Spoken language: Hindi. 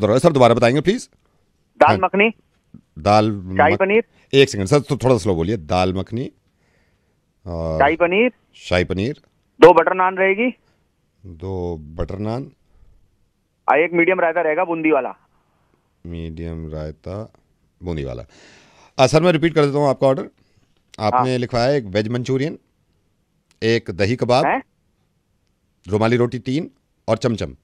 दौरा सर दोबारा बताएंगे प्लीज दाल हाँ। मखनी दाल शाही पनीर एक सेकंड सर तो थोड़ा स्लो बोलिए दाल मखनी और शाही पनीर शाही पनीर दो बटर नान रहेगी दो बटर नान आ एक मीडियम रायता रहेगा बूंदी वाला मीडियम रायता बूंदी वाला आ, सर मैं रिपीट कर देता हूँ आपका ऑर्डर आपने हाँ। लिखवाया एक वेज मंचूरियन एक दही कबाब रुमाली रोटी तीन और चमचम